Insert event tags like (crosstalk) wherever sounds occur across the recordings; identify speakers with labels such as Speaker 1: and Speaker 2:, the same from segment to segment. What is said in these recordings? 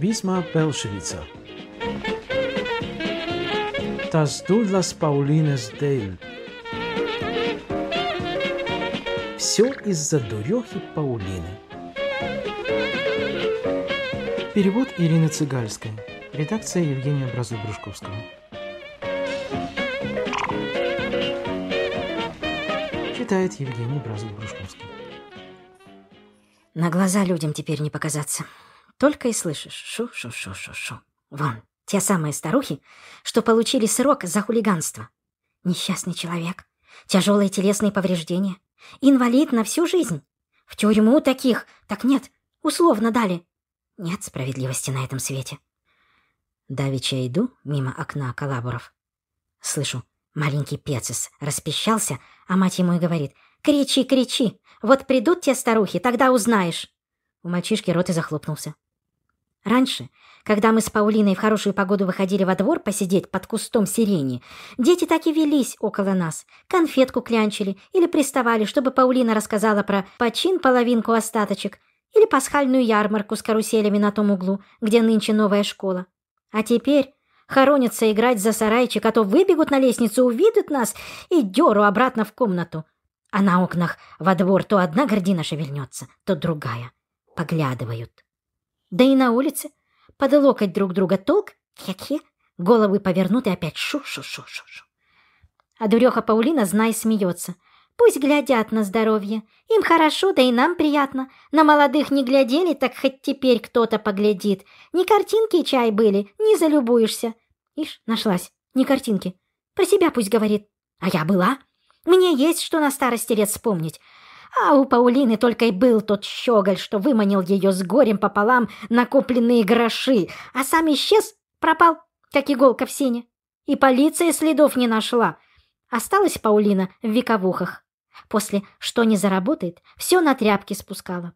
Speaker 1: Весьма Belschwitzer. Das Dudlas Paulines Dale. Все из-за дурехи Паулины. Перевод Ирины Цыгальской. Редакция Евгения бразу Брушковского. Читает Евгений бразу Брушковский. На глаза людям теперь не показаться. Только и слышишь шу-шу-шу-шу-шу. Вон, те самые старухи, что получили срок за хулиганство. Несчастный человек, тяжелые телесные повреждения, инвалид на всю жизнь. В тюрьму таких, так нет, условно дали. Нет справедливости на этом свете. Давеча иду мимо окна коллаборов. Слышу, маленький Пецис распищался, а мать ему и говорит «Кричи, кричи! Вот придут те старухи, тогда узнаешь!» У мальчишки рот и захлопнулся. Раньше, когда мы с Паулиной в хорошую погоду выходили во двор посидеть под кустом сирени, дети так и велись около нас, конфетку клянчили или приставали, чтобы Паулина рассказала про «почин половинку остаточек» или пасхальную ярмарку с каруселями на том углу, где нынче новая школа. А теперь хоронятся играть за сарайчик, а то выбегут на лестницу, увидят нас и деру обратно в комнату. А на окнах во двор то одна гордина шевельнется, то другая. Поглядывают. Да и на улице. Под локоть друг друга толк, хе-хе, головы повернуты опять шу-шу-шу-шу-шу. А дуреха Паулина, знай, смеется. Пусть глядят на здоровье. Им хорошо, да и нам приятно. На молодых не глядели, так хоть теперь кто-то поглядит. Не картинки чай были, не залюбуешься. Ишь, нашлась, не картинки. Про себя пусть говорит. А я была. Мне есть что на старости лет вспомнить. А у Паулины только и был тот щеголь, что выманил ее с горем пополам накопленные гроши, а сам исчез, пропал, как иголка в сене. И полиция следов не нашла. Осталась Паулина в вековухах. После «что не заработает» все на тряпки спускала.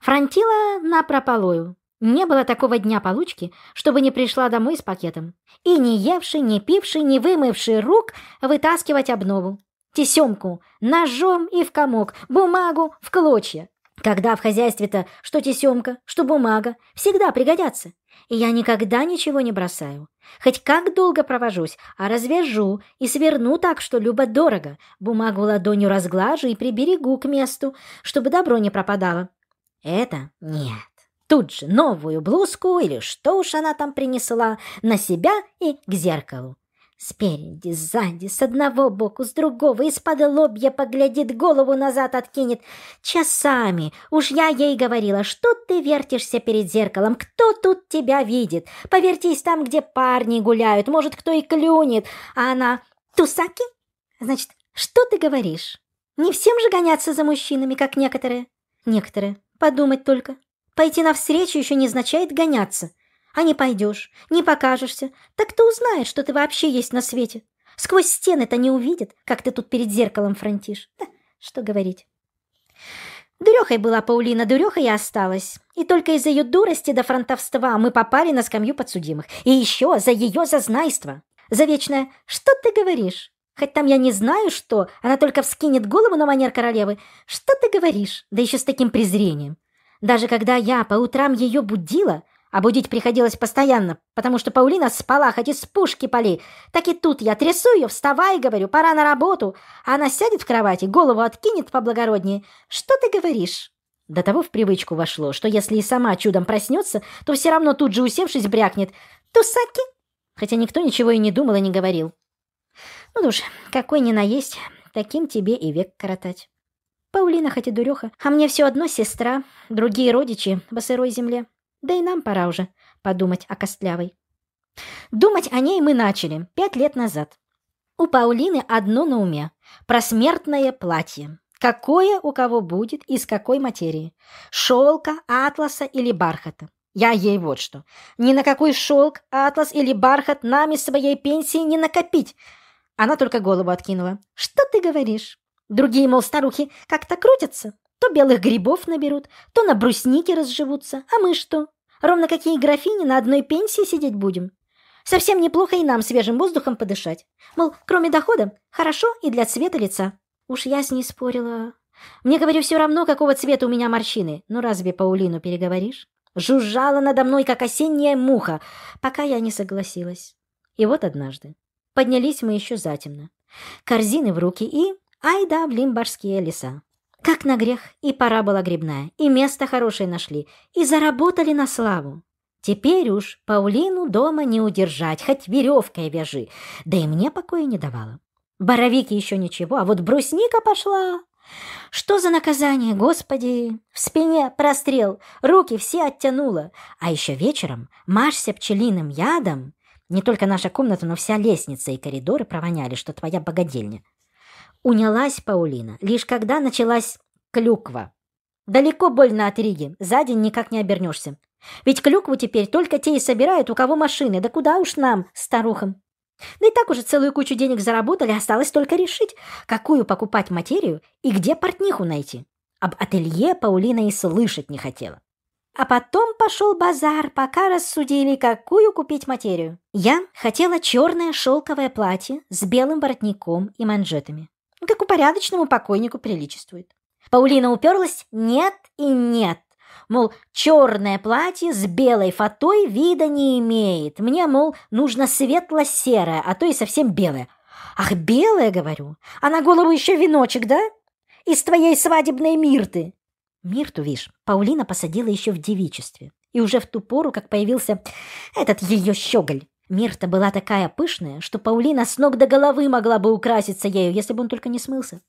Speaker 1: Фронтила на прополою. Не было такого дня получки, чтобы не пришла домой с пакетом. И не евши, не пивши, не вымывши рук вытаскивать обнову. Тесемку, ножом и в комок, бумагу в клочья. Когда в хозяйстве-то что тесемка, что бумага, всегда пригодятся. И я никогда ничего не бросаю. Хоть как долго провожусь, а развяжу и сверну так, что любо-дорого. Бумагу ладонью разглажу и приберегу к месту, чтобы добро не пропадало. Это нет. Тут же новую блузку или что уж она там принесла на себя и к зеркалу. Спереди, сзади, с одного боку, с другого, из-под лобья поглядит, голову назад откинет. Часами. Уж я ей говорила, что ты вертишься перед зеркалом, кто тут тебя видит? Повертись там, где парни гуляют, может, кто и клюнет. А она... Тусаки? Значит, что ты говоришь? Не всем же гоняться за мужчинами, как некоторые. Некоторые. Подумать только. Пойти навстречу еще не означает гоняться. А не пойдешь, не покажешься, так ты узнаешь, что ты вообще есть на свете. Сквозь стены-то не увидят, как ты тут перед зеркалом фронтишь. Да, что говорить. Дурехой была Паулина, дурехой и осталась. И только из-за ее дурости до фронтовства мы попали на скамью подсудимых. И еще за ее зазнайство. За вечное «что ты говоришь?» Хоть там я не знаю что, она только вскинет голову на манер королевы. «Что ты говоришь?» Да еще с таким презрением. Даже когда я по утрам ее будила, а будить приходилось постоянно, потому что Паулина спала, хоть из пушки пали. Так и тут я трясу ее, вставай, говорю, пора на работу. А она сядет в кровати, голову откинет поблагороднее. Что ты говоришь? До того в привычку вошло, что если и сама чудом проснется, то все равно тут же усевшись брякнет. Тусаки? Хотя никто ничего и не думал и не говорил. Ну да уж, какой ни наесть, таким тебе и век коротать. Паулина хоть и дуреха, а мне все одно сестра, другие родичи по сырой земле. Да и нам пора уже подумать о Костлявой. Думать о ней мы начали пять лет назад. У Паулины одно на уме – про смертное платье. Какое у кого будет, и из какой материи? Шелка, атласа или бархата? Я ей вот что. Ни на какой шелк, атлас или бархат нам из своей пенсии не накопить. Она только голову откинула. Что ты говоришь? Другие, мол, старухи как-то крутятся. То белых грибов наберут, то на бруснике разживутся. А мы что? Ровно какие графини на одной пенсии сидеть будем. Совсем неплохо и нам свежим воздухом подышать. Мол, кроме дохода, хорошо и для цвета лица. Уж я с ней спорила. Мне, говорю, все равно, какого цвета у меня морщины. Ну разве Паулину переговоришь? Жужжала надо мной, как осенняя муха, пока я не согласилась. И вот однажды. Поднялись мы еще затемно. Корзины в руки и... Ай да, в лимбарские леса. Как на грех, и пора была грибная, и место хорошее нашли, и заработали на славу. Теперь уж Паулину дома не удержать, хоть веревкой вяжи, да и мне покоя не давала. Боровики еще ничего, а вот брусника пошла. Что за наказание, господи! В спине прострел, руки все оттянула, А еще вечером машься пчелиным ядом. Не только наша комната, но вся лестница и коридоры провоняли, что твоя богадельня. Унялась Паулина, лишь когда началась клюква. Далеко больно от Риги, за день никак не обернешься. Ведь клюкву теперь только те и собирают, у кого машины, да куда уж нам, старухам. Да и так уже целую кучу денег заработали, осталось только решить, какую покупать материю и где портниху найти. Об ателье Паулина и слышать не хотела. А потом пошел базар, пока рассудили, какую купить материю. Я хотела черное шелковое платье с белым воротником и манжетами. Ну, как у порядочному покойнику приличествует. Паулина уперлась «нет» и «нет». Мол, черное платье с белой фатой вида не имеет. Мне, мол, нужно светло-серое, а то и совсем белое. Ах, белое, говорю, а на голову еще веночек, да? Из твоей свадебной мирты. Мирту, вишь, Паулина посадила еще в девичестве. И уже в ту пору, как появился этот ее щеголь. Мирта была такая пышная, что Паулина с ног до головы могла бы украситься ею, если бы он только не смылся.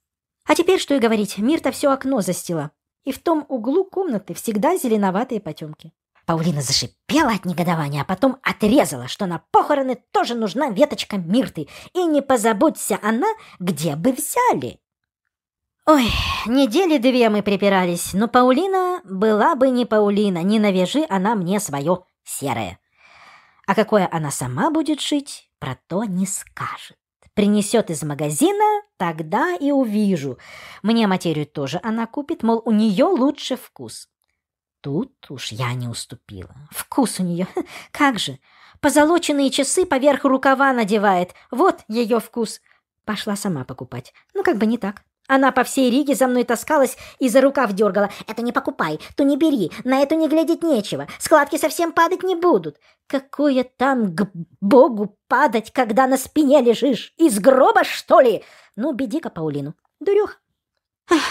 Speaker 1: А теперь что и говорить, Мирта все окно застила. И в том углу комнаты всегда зеленоватые потемки. Паулина зашипела от негодования, а потом отрезала, что на похороны тоже нужна веточка мирты. И не позабудься она, где бы взяли. Ой, недели две мы припирались, но Паулина была бы не Паулина, не навяжи она мне свое серое. А какое она сама будет шить, про то не скажет. Принесет из магазина, тогда и увижу. Мне материю тоже она купит, мол, у нее лучше вкус. Тут уж я не уступила. Вкус у нее, (laughs) как же, позолоченные часы поверх рукава надевает. Вот ее вкус. Пошла сама покупать. Ну, как бы не так. Она по всей Риге за мной таскалась и за рукав дергала. «Это не покупай, то не бери, на эту не глядеть нечего, складки совсем падать не будут». «Какое там к богу падать, когда на спине лежишь? Из гроба, что ли?» «Ну, беди-ка Паулину, Дурех.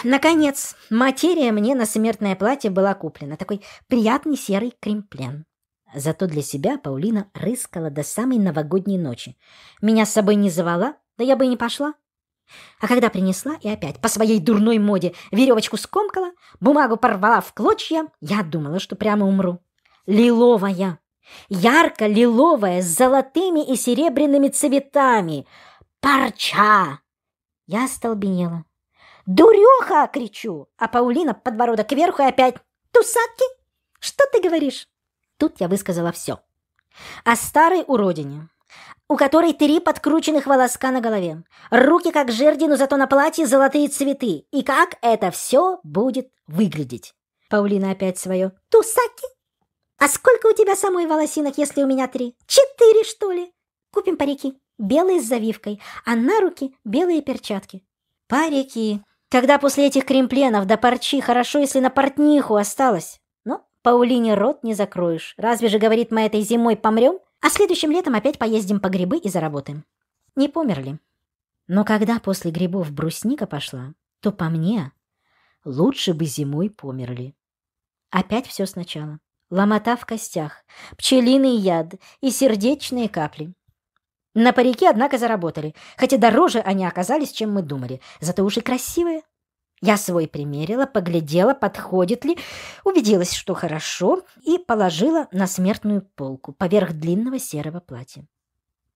Speaker 1: Наконец, материя мне на смертное платье была куплена. Такой приятный серый кремплен. Зато для себя Паулина рыскала до самой новогодней ночи. Меня с собой не звала, да я бы и не пошла. А когда принесла и опять по своей дурной моде веревочку скомкала, бумагу порвала в клочья, я думала, что прямо умру. Лиловая, ярко-лиловая, с золотыми и серебряными цветами. Парча! Я остолбенела. «Дуреха!» — кричу, а Паулина подбородок кверху и опять. «Тусаки? Что ты говоришь?» Тут я высказала все. О старой уродине, у которой три подкрученных волоска на голове, руки как жерди, но зато на платье золотые цветы. И как это все будет выглядеть? Паулина опять свое. Тусаки? А сколько у тебя самой волосинок, если у меня три? Четыре, что ли? Купим парики. Белые с завивкой, а на руки белые перчатки. Парики. Когда после этих кремпленов до парчи хорошо, если на портниху осталось. Но Паулине рот не закроешь. Разве же, говорит, мы этой зимой помрем? А следующим летом опять поездим по грибы и заработаем. Не померли. Но когда после грибов брусника пошла, то по мне лучше бы зимой померли. Опять все сначала. Ломота в костях, пчелиный яд и сердечные капли. На парике, однако, заработали, хотя дороже они оказались, чем мы думали, зато уж и красивые. Я свой примерила, поглядела, подходит ли, убедилась, что хорошо, и положила на смертную полку поверх длинного серого платья.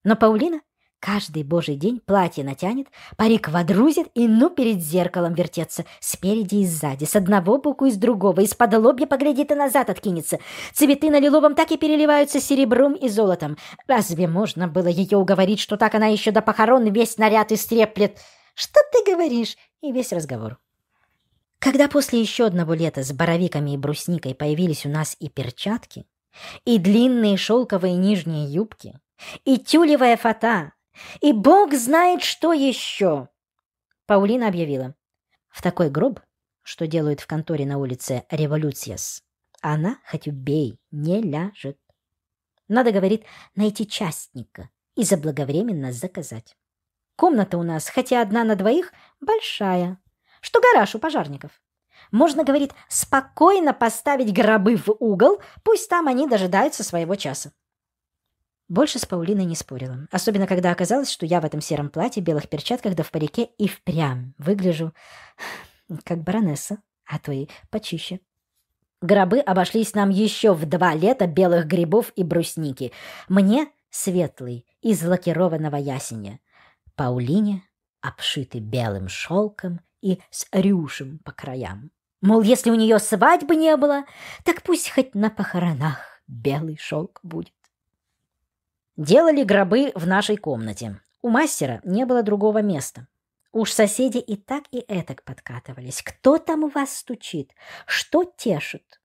Speaker 1: Но Паулина каждый божий день платье натянет, парик водрузит и ну перед зеркалом вертеться, спереди и сзади, с одного боку и с другого, из-под лобья поглядит и назад откинется. Цветы на лиловом так и переливаются серебром и золотом. Разве можно было ее уговорить, что так она еще до похорон весь наряд истреплет? Что ты говоришь? И весь разговор. Когда после еще одного лета с боровиками и брусникой появились у нас и перчатки, и длинные шелковые нижние юбки, и тюлевая фата, и бог знает что еще, Паулина объявила. В такой гроб, что делают в конторе на улице Революциас, она, хоть убей, не ляжет. Надо, говорит, найти частника и заблаговременно заказать. Комната у нас, хотя одна на двоих, большая, что гараж у пожарников. Можно, говорит, спокойно поставить гробы в угол, пусть там они дожидаются своего часа. Больше с Паулиной не спорила, особенно когда оказалось, что я в этом сером платье, белых перчатках да в парике и впрямь выгляжу как баронесса, а то и почище. Гробы обошлись нам еще в два лета белых грибов и брусники. Мне светлый, из лакированного ясеня. Паулине обшитый белым шелком и с рюшем по краям. Мол, если у нее свадьбы не было, так пусть хоть на похоронах белый шелк будет. Делали гробы в нашей комнате. У мастера не было другого места. Уж соседи и так, и этак подкатывались. Кто там у вас стучит? Что тешит?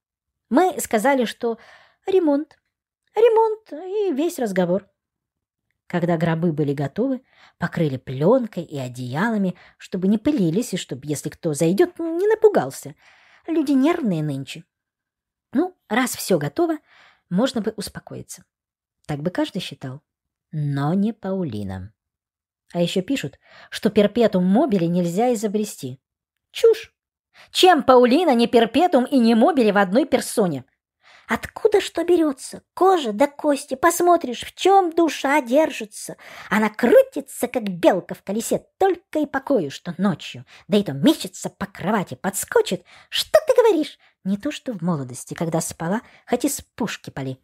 Speaker 1: Мы сказали, что ремонт. Ремонт и весь разговор. Когда гробы были готовы, покрыли пленкой и одеялами, чтобы не пылились и чтобы, если кто зайдет, не напугался. Люди нервные нынче. Ну, раз все готово, можно бы успокоиться. Так бы каждый считал. Но не Паулина. А еще пишут, что перпетум мобили нельзя изобрести. Чушь! Чем Паулина не перпетум и не мобили в одной персоне? Откуда что берется? Кожа да кости. Посмотришь, в чем душа держится. Она крутится, как белка в колесе, только и покою, что ночью. Да и то мечется по кровати, подскочит. Что ты говоришь? Не то, что в молодости, когда спала, хоть из пушки пали.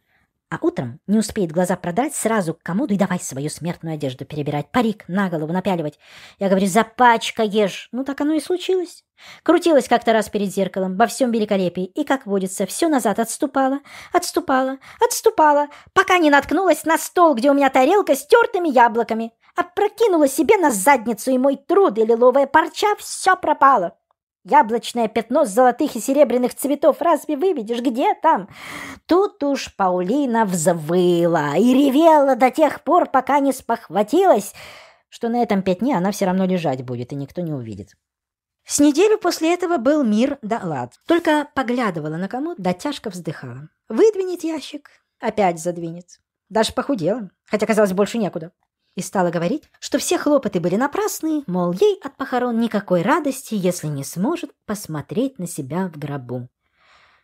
Speaker 1: А утром не успеет глаза продать, сразу к комоду и давай свою смертную одежду перебирать, парик на голову напяливать. Я говорю, запачкаешь. Ну так оно и случилось. Крутилась как-то раз перед зеркалом, во всем великолепии, и, как водится, все назад отступала, отступала, отступала, пока не наткнулась на стол, где у меня тарелка с тертыми яблоками. Опрокинула себе на задницу, и мой труд и лиловая парча все пропало. Яблочное пятно с золотых и серебряных цветов разве выведешь? Где там? Тут уж Паулина взвыла и ревела до тех пор, пока не спохватилась, что на этом пятне она все равно лежать будет, и никто не увидит. С неделю после этого был мир да лад. Только поглядывала на кому, да тяжко вздыхала. Выдвинет ящик, опять задвинет. Даже похудела, хотя, казалось, больше некуда. И стала говорить, что все хлопоты были напрасны, мол, ей от похорон никакой радости, если не сможет посмотреть на себя в гробу.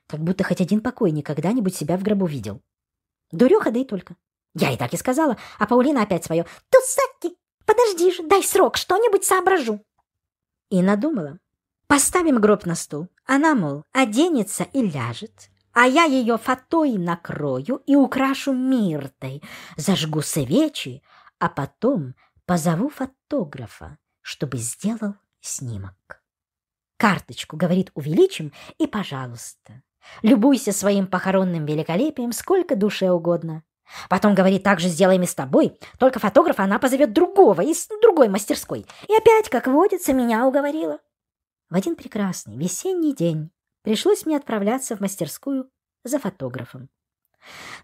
Speaker 1: Как будто хоть один покойник когда-нибудь себя в гробу видел. Дуреха, да и только. Я и так и сказала, а Паулина опять свое. Тусаки, подожди же, дай срок, что-нибудь соображу. И надумала. Поставим гроб на стул. Она, мол, оденется и ляжет. А я ее фатой накрою и украшу миртой. Зажгу свечи, а потом позову фотографа, чтобы сделал снимок. Карточку, говорит, увеличим и пожалуйста. Любуйся своим похоронным великолепием сколько душе угодно. Потом говорит, так же сделаем и с тобой, только фотографа она позовет другого из другой мастерской. И опять, как водится, меня уговорила. В один прекрасный весенний день пришлось мне отправляться в мастерскую за фотографом.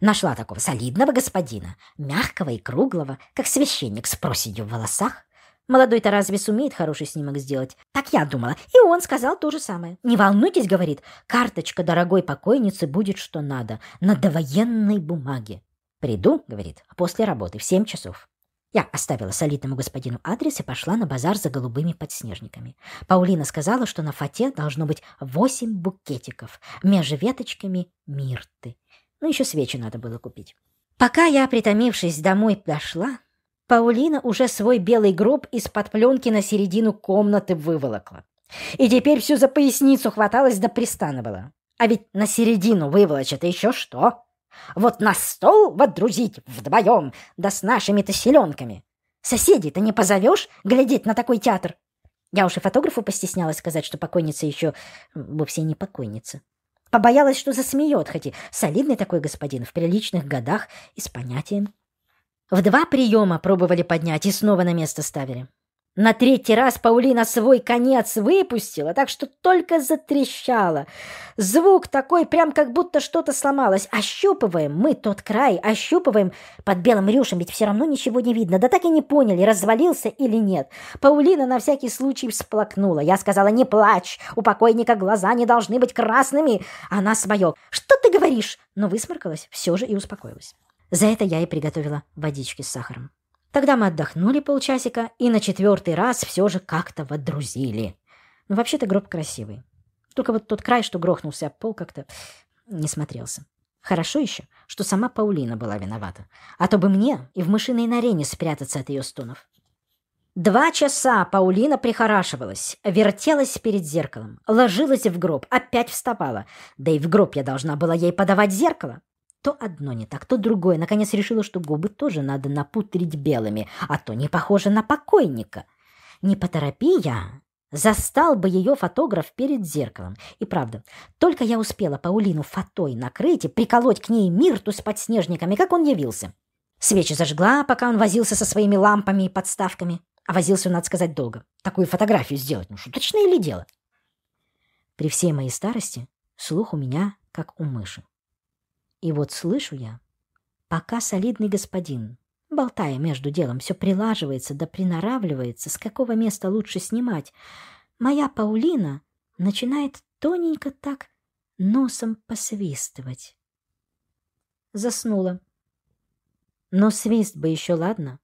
Speaker 1: Нашла такого солидного господина, мягкого и круглого, как священник с проседью в волосах. Молодой-то разве сумеет хороший снимок сделать? Так я думала. И он сказал то же самое. «Не волнуйтесь», — говорит, — «карточка дорогой покойницы будет что надо, на довоенной бумаге». «Приду», — говорит, — «а «после работы, в семь часов». Я оставила солидному господину адрес и пошла на базар за голубыми подснежниками. Паулина сказала, что на фате должно быть восемь букетиков, между веточками мирты. Ну, еще свечи надо было купить. Пока я, притомившись, домой дошла, Паулина уже свой белый гроб из-под пленки на середину комнаты выволокла. И теперь всю за поясницу хваталась да пристанывала. А ведь на середину выволочь это еще что? Вот на стол водрузить вдвоем, да с нашими-то селенками. соседей ты не позовешь глядеть на такой театр? Я уж и фотографу постеснялась сказать, что покойница еще вовсе не покойница. Побоялась, что засмеет, хотя солидный такой господин в приличных годах и с понятием. В два приема пробовали поднять и снова на место ставили. На третий раз Паулина свой конец выпустила, так что только затрещала. Звук такой, прям как будто что-то сломалось. Ощупываем мы тот край, ощупываем под белым рюшем, ведь все равно ничего не видно. Да так и не поняли, развалился или нет. Паулина на всякий случай всплакнула. Я сказала, не плачь, у покойника глаза не должны быть красными. Она свое. Что ты говоришь? Но высморкалась все же и успокоилась. За это я и приготовила водички с сахаром. Тогда мы отдохнули полчасика и на четвертый раз все же как-то водрузили. Ну, вообще-то гроб красивый. Только вот тот край, что грохнулся, а пол как-то не смотрелся. Хорошо еще, что сама Паулина была виновата. А то бы мне и в мышиной норе не спрятаться от ее стонов. Два часа Паулина прихорашивалась, вертелась перед зеркалом, ложилась в гроб, опять вставала. Да и в гроб я должна была ей подавать зеркало. То одно не так, то другое. Наконец решила, что губы тоже надо напутрить белыми, а то не похоже на покойника. Не поторопи я, Застал бы ее фотограф перед зеркалом. И правда, только я успела Паулину фатой накрыть и приколоть к ней мирту с подснежниками, как он явился. Свечи зажгла, пока он возился со своими лампами и подставками. А возился, надо сказать, долго. Такую фотографию сделать, ну шуточное ли дело? При всей моей старости слух у меня как у мыши. И вот слышу я, пока солидный господин, болтая между делом, все прилаживается да приноравливается, с какого места лучше снимать, моя Паулина начинает тоненько так носом посвистывать. Заснула. Но свист бы еще ладно.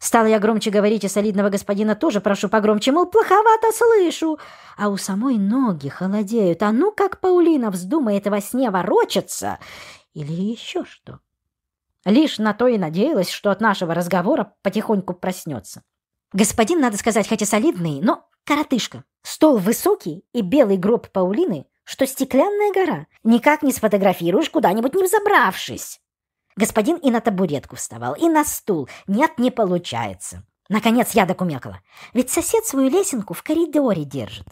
Speaker 1: Стала я громче говорить, и а солидного господина тоже прошу погромче, мол, плоховато слышу. А у самой ноги холодеют. А ну, как Паулина вздумает во сне ворочаться. Или еще что. Лишь на то и надеялась, что от нашего разговора потихоньку проснется. Господин, надо сказать, хотя солидный, но коротышка. Стол высокий и белый гроб Паулины, что стеклянная гора. Никак не сфотографируешь, куда-нибудь не взобравшись. Господин и на табуретку вставал, и на стул. Нет, не получается. Наконец я докумекала. Ведь сосед свою лесенку в коридоре держит.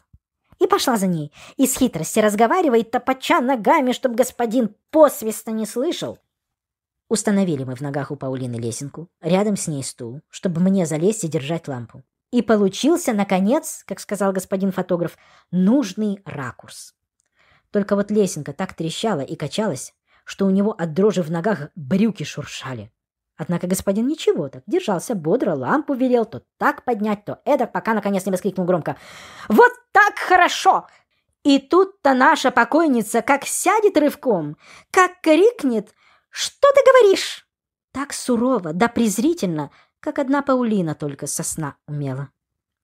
Speaker 1: И пошла за ней. И с хитрости разговаривает, топоча ногами, чтобы господин посвиста не слышал. Установили мы в ногах у Паулины лесенку, рядом с ней стул, чтобы мне залезть и держать лампу. И получился, наконец, как сказал господин фотограф, нужный ракурс. Только вот лесенка так трещала и качалась, что у него от дрожи в ногах брюки шуршали. Однако господин ничего, так держался бодро, лампу велел то так поднять, то эдак, пока наконец не воскликнул громко. «Вот так хорошо! И тут-то наша покойница как сядет рывком, как крикнет «Что ты говоришь?» Так сурово, да презрительно, как одна Паулина только сосна умела.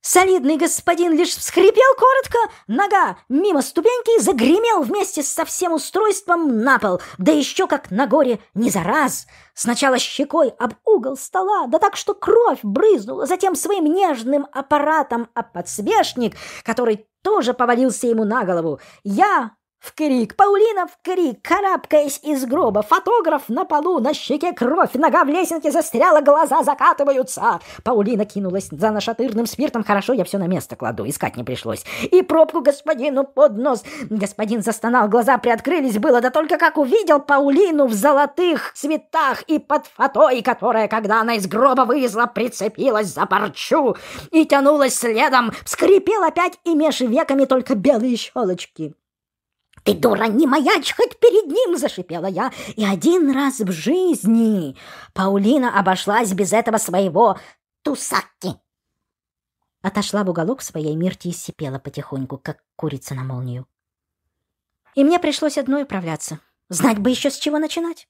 Speaker 1: Солидный господин лишь вскрипел коротко, нога мимо ступеньки загремел вместе со всем устройством на пол, да еще как на горе не за раз. Сначала щекой об угол стола, да так, что кровь брызнула, затем своим нежным аппаратом о подсвечник, который тоже повалился ему на голову. Я в крик, Паулина в крик, карабкаясь из гроба, фотограф на полу, на щеке кровь, нога в лесенке застряла, глаза закатываются. Паулина кинулась за нашатырным спиртом, хорошо, я все на место кладу, искать не пришлось. И пробку господину под нос. Господин застонал, глаза приоткрылись было, да только как увидел Паулину в золотых цветах и под фатой, которая, когда она из гроба вывезла, прицепилась за парчу и тянулась следом, скрипел опять и меж веками только белые щелочки. «Ты, дура, не маяч, хоть перед ним!» – зашипела я. И один раз в жизни Паулина обошлась без этого своего тусаки. Отошла в уголок своей Мирти и сипела потихоньку, как курица на молнию. И мне пришлось одной управляться. Знать бы еще с чего начинать.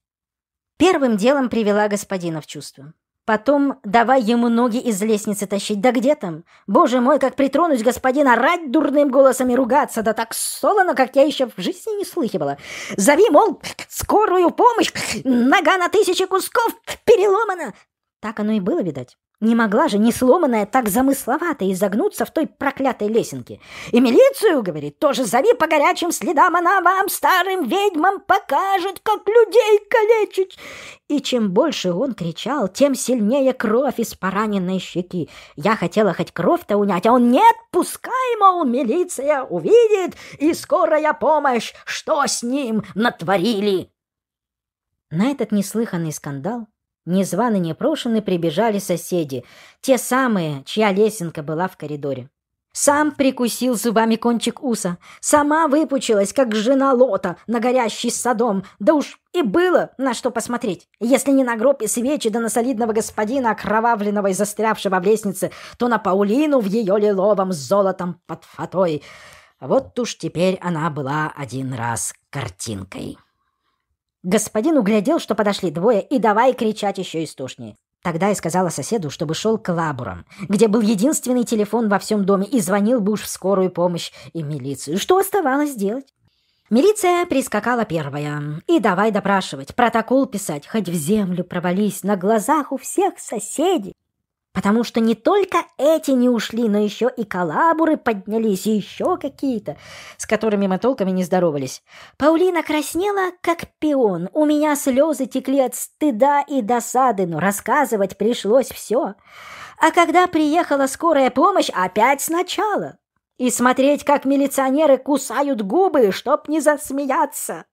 Speaker 1: Первым делом привела господина в чувство. Потом давай ему ноги из лестницы тащить. Да где там? Боже мой, как притронусь господина, рать дурным голосом и ругаться, да так солоно, как я еще в жизни не слыхивала. Зови, мол, скорую помощь, нога на тысячи кусков переломана. Так оно и было, видать. Не могла же не сломанная так замысловато изогнуться в той проклятой лесенке. И милицию, говорит, тоже зови по горячим следам, она вам, старым ведьмам, покажет, как людей калечить. И чем больше он кричал, тем сильнее кровь из пораненной щеки. Я хотела хоть кровь-то унять, а он нет, пускай, мол, милиция увидит, и скорая помощь, что с ним натворили. На этот неслыханный скандал Незваны, непрошены прибежали соседи, те самые, чья лесенка была в коридоре. Сам прикусил зубами кончик уса, сама выпучилась, как жена Лота на горящий садом, да уж и было на что посмотреть. Если не на гроб и свечи, да на солидного господина, окровавленного и застрявшего в лестнице, то на Паулину в ее лиловом золотом под фатой. Вот уж теперь она была один раз картинкой. Господин углядел, что подошли двое, и давай кричать еще истошнее. Тогда я сказала соседу, чтобы шел к лабурам, где был единственный телефон во всем доме, и звонил бы уж в скорую помощь и милицию. Что оставалось делать? Милиция прискакала первая. И давай допрашивать, протокол писать, хоть в землю провались на глазах у всех соседей. Потому что не только эти не ушли, но еще и коллабуры поднялись, и еще какие-то, с которыми мы толком и не здоровались. Паулина краснела, как пион. У меня слезы текли от стыда и досады, но рассказывать пришлось все. А когда приехала скорая помощь, опять сначала. И смотреть, как милиционеры кусают губы, чтоб не засмеяться.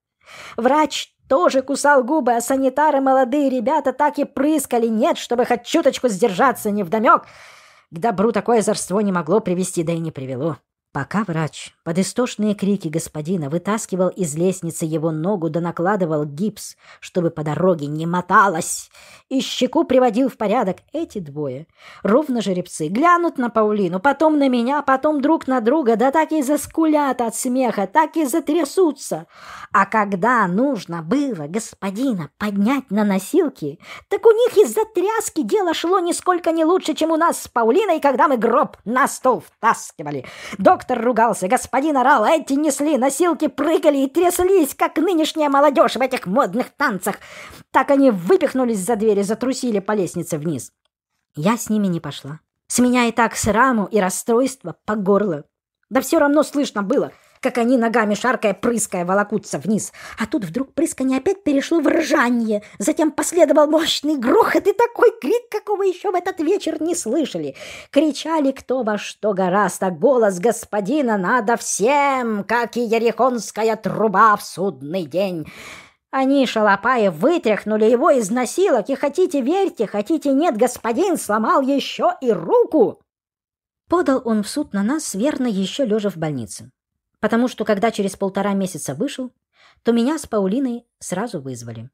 Speaker 1: Врач тоже кусал губы, а санитары молодые ребята так и прыскали. Нет, чтобы хоть чуточку сдержаться, не невдомек. К добру такое зарство не могло привести, да и не привело. Пока врач под истошные крики господина вытаскивал из лестницы его ногу да накладывал гипс, чтобы по дороге не моталась, и щеку приводил в порядок, эти двое, ровно жеребцы, глянут на Паулину, потом на меня, потом друг на друга, да так и заскулят от смеха, так и затрясутся. А когда нужно было господина поднять на носилки, так у них из-за тряски дело шло нисколько не лучше, чем у нас с Паулиной, когда мы гроб на стол втаскивали. Доктор Доктор ругался, господин орал, эти несли, носилки прыгали и тряслись, как нынешняя молодежь в этих модных танцах. Так они выпихнулись за двери, затрусили по лестнице вниз. Я с ними не пошла. С меня и так сраму и расстройство по горло. Да все равно слышно было — как они ногами шаркая, прыская, волокутся вниз. А тут вдруг прыскание опять перешло в ржание. Затем последовал мощный грохот и такой крик, какого еще в этот вечер не слышали. Кричали кто во что гораздо. Голос господина надо всем, как и ерехонская труба в судный день. Они, шалопаи, вытряхнули его из носилок, и хотите верьте, хотите нет, господин сломал еще и руку. Подал он в суд на нас, верно, еще лежа в больнице потому что когда через полтора месяца вышел, то меня с Паулиной сразу вызвали.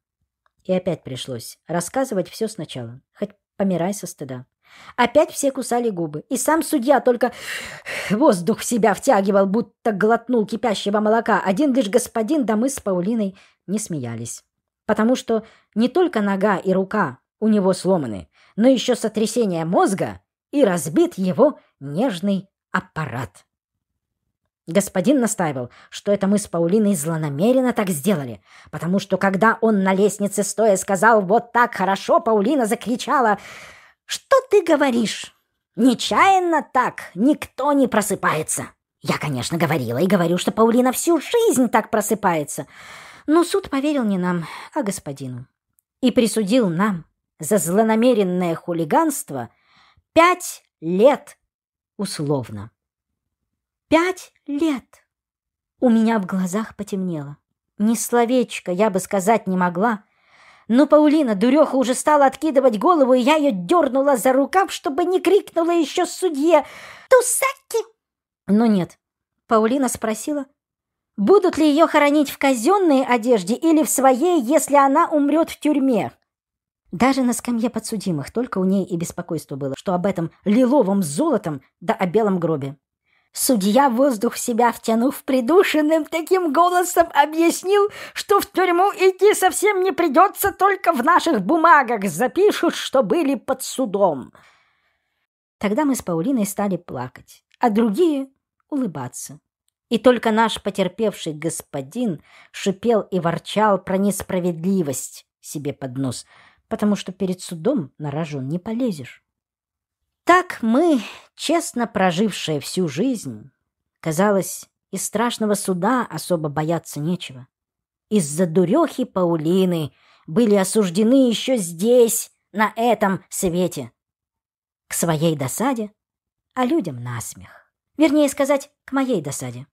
Speaker 1: И опять пришлось рассказывать все сначала, хоть помирай со стыда. Опять все кусали губы, и сам судья только воздух в себя втягивал, будто глотнул кипящего молока. Один лишь господин да мы с Паулиной не смеялись. Потому что не только нога и рука у него сломаны, но еще сотрясение мозга и разбит его нежный аппарат. Господин настаивал, что это мы с Паулиной злонамеренно так сделали, потому что когда он на лестнице стоя сказал «Вот так хорошо!», Паулина закричала «Что ты говоришь? Нечаянно так никто не просыпается!» Я, конечно, говорила и говорю, что Паулина всю жизнь так просыпается. Но суд поверил не нам, а господину. И присудил нам за злонамеренное хулиганство пять лет условно. Пять лет! У меня в глазах потемнело. Ни словечко я бы сказать не могла. Но Паулина, дуреха, уже стала откидывать голову, и я ее дернула за рукав, чтобы не крикнула еще судье «Тусаки!». Но нет. Паулина спросила, будут ли ее хоронить в казенной одежде или в своей, если она умрет в тюрьме. Даже на скамье подсудимых только у ней и беспокойство было, что об этом лиловом золотом да о белом гробе. Судья, воздух себя втянув придушенным таким голосом, объяснил, что в тюрьму идти совсем не придется, только в наших бумагах запишут, что были под судом. Тогда мы с Паулиной стали плакать, а другие — улыбаться. И только наш потерпевший господин шипел и ворчал про несправедливость себе под нос, потому что перед судом на рожон не полезешь. Так мы, честно прожившие всю жизнь, казалось, из страшного суда особо бояться нечего. Из-за дурехи Паулины были осуждены еще здесь, на этом свете. К своей досаде, а людям насмех. Вернее сказать, к моей досаде.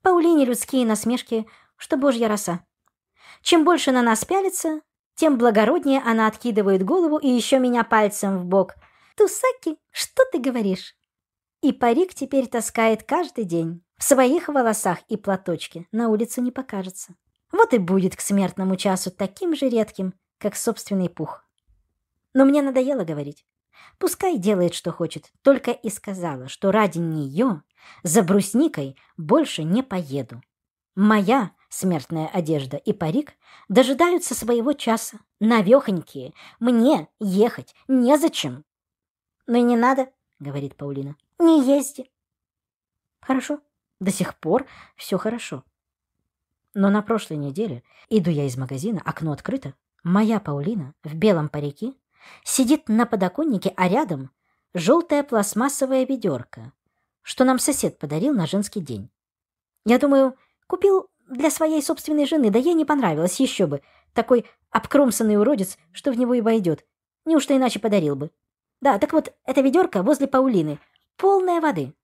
Speaker 1: Паулине людские насмешки, что божья роса. Чем больше на нас пялится, тем благороднее она откидывает голову и еще меня пальцем в бок – «Тусаки, что ты говоришь?» И парик теперь таскает каждый день. В своих волосах и платочке на улицу не покажется. Вот и будет к смертному часу таким же редким, как собственный пух. Но мне надоело говорить. Пускай делает, что хочет, только и сказала, что ради нее за брусникой больше не поеду. Моя смертная одежда и парик дожидаются своего часа. Навехонькие, мне ехать незачем. «Ну и не надо», — говорит Паулина. «Не езди». «Хорошо. До сих пор все хорошо». Но на прошлой неделе, иду я из магазина, окно открыто, моя Паулина в белом парике сидит на подоконнике, а рядом желтая пластмассовая ведерко, что нам сосед подарил на женский день. Я думаю, купил для своей собственной жены, да ей не понравилось, еще бы. Такой обкромсанный уродец, что в него и войдет. Неужто иначе подарил бы? Да, так вот, это ведерко возле Паулины. Полное воды.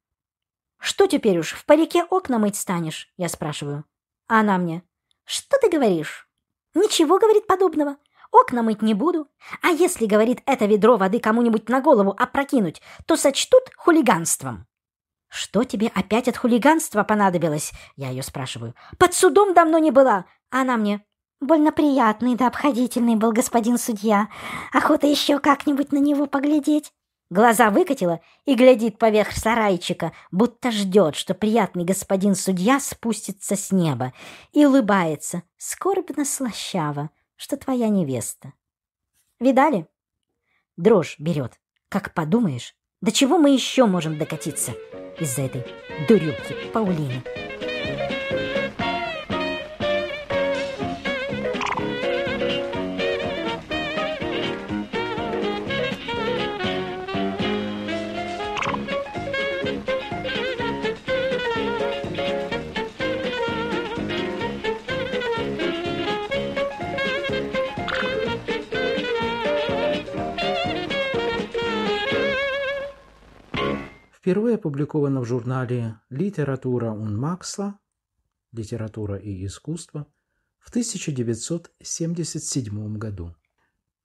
Speaker 1: Что теперь уж, в парике окна мыть станешь? Я спрашиваю. А она мне. Что ты говоришь? Ничего, говорит, подобного. Окна мыть не буду. А если, говорит, это ведро воды кому-нибудь на голову опрокинуть, то сочтут хулиганством. «Что тебе опять от хулиганства понадобилось?» Я ее спрашиваю. «Под судом давно не была!» А она мне. Больно приятный да обходительный был господин судья. Охота еще как-нибудь на него поглядеть. Глаза выкатила и глядит поверх сарайчика, будто ждет, что приятный господин судья спустится с неба, и улыбается, скорбно слащаво, что твоя невеста. Видали? Дрожь берет. Как подумаешь, до чего мы еще можем докатиться из-за этой дурюки Паулины? впервые опубликовано в журнале «Литература un Максла» «Литература и искусство» в 1977 году.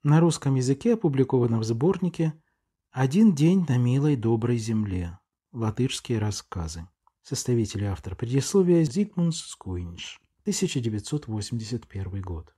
Speaker 1: На русском языке опубликовано в сборнике «Один день на милой доброй земле. Латышские рассказы». Составитель и автор предисловия Зигмунд Скуинш, 1981 год.